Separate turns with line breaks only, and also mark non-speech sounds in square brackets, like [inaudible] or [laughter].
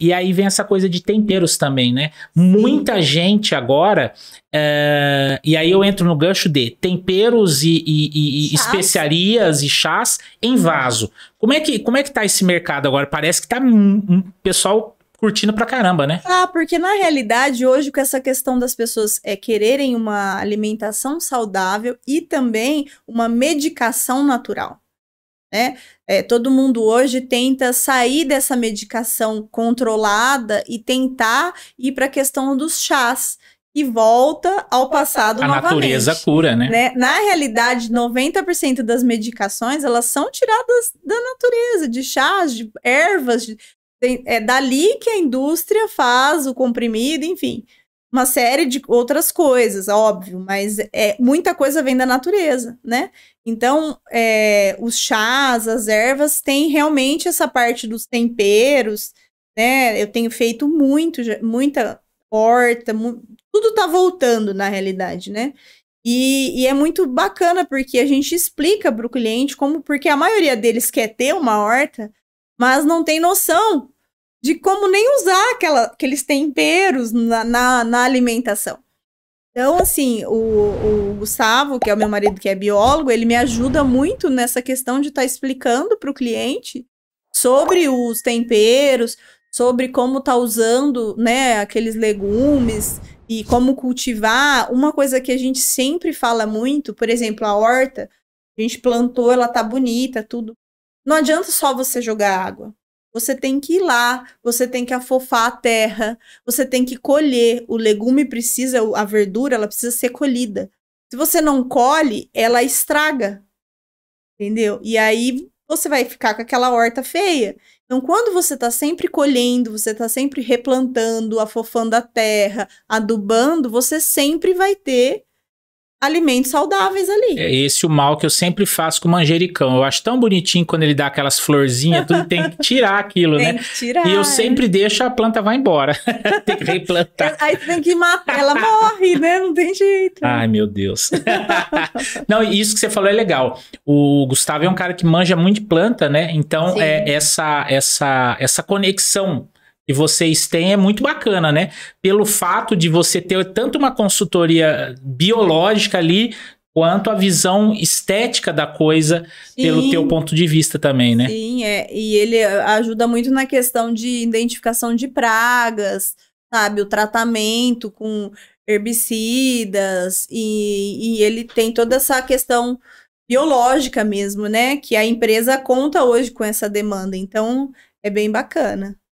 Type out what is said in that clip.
E aí vem essa coisa de temperos também, né? Muita Sim. gente agora. É, e aí eu entro no gancho de temperos e, e, e especiarias e chás em uhum. vaso. Como é, que, como é que tá esse mercado agora? Parece que tá um, um pessoal curtindo pra caramba, né?
Ah, porque na realidade, hoje, com essa questão das pessoas é, quererem uma alimentação saudável e também uma medicação natural. Né? É, todo mundo hoje tenta sair dessa medicação controlada e tentar ir para a questão dos chás, e volta ao passado a novamente. A natureza cura, né? né? Na realidade, 90% das medicações, elas são tiradas da natureza, de chás, de ervas, de, é dali que a indústria faz o comprimido, enfim uma série de outras coisas, óbvio, mas é, muita coisa vem da natureza, né? Então, é, os chás, as ervas, têm realmente essa parte dos temperos, né? Eu tenho feito muito, muita horta, mu tudo tá voltando na realidade, né? E, e, é muito bacana porque a gente explica para o cliente como, porque a maioria deles quer ter uma horta, mas não tem noção de como nem usar aquela, aqueles temperos na, na, na alimentação. Então, assim, o, o, Gustavo, que é o meu marido que é biólogo, ele me ajuda muito nessa questão de estar tá explicando para o cliente sobre os temperos, sobre como tá usando, né, aqueles legumes e como cultivar. Uma coisa que a gente sempre fala muito, por exemplo, a horta, a gente plantou, ela tá bonita, tudo. Não adianta só você jogar água. Você tem que ir lá, você tem que afofar a terra, você tem que colher. O legume precisa, a verdura, ela precisa ser colhida. Se você não colhe, ela estraga. Entendeu? E aí você vai ficar com aquela horta feia. Então, quando você está sempre colhendo, você está sempre replantando, afofando a terra, adubando, você sempre vai ter alimentos saudáveis ali. É
esse o mal que eu sempre faço com o manjericão. Eu acho tão bonitinho quando ele dá aquelas florzinhas, tudo tem que tirar aquilo, [laughs] tem né? Que tirar. E eu sempre deixo a planta vai embora. [laughs] tem que replantar.
[laughs] Aí tem que matar, ela morre, né? Não tem jeito.
Ai, meu Deus. Não, isso que você falou é legal. O Gustavo é um cara que manja muito de planta, né? Então, é essa essa essa conexão que vocês têm é muito bacana, né? Pelo fato de você ter tanto uma consultoria biológica ali, quanto a visão estética da coisa Sim. pelo teu ponto de vista também, né?
Sim, é. E ele eh, ajuda muito na questão de identificação de pragas, sabe? O tratamento com herbicidas e, e ele tem toda essa questão biológica mesmo, né? Que a empresa conta hoje com essa demanda. Então, é bem bacana.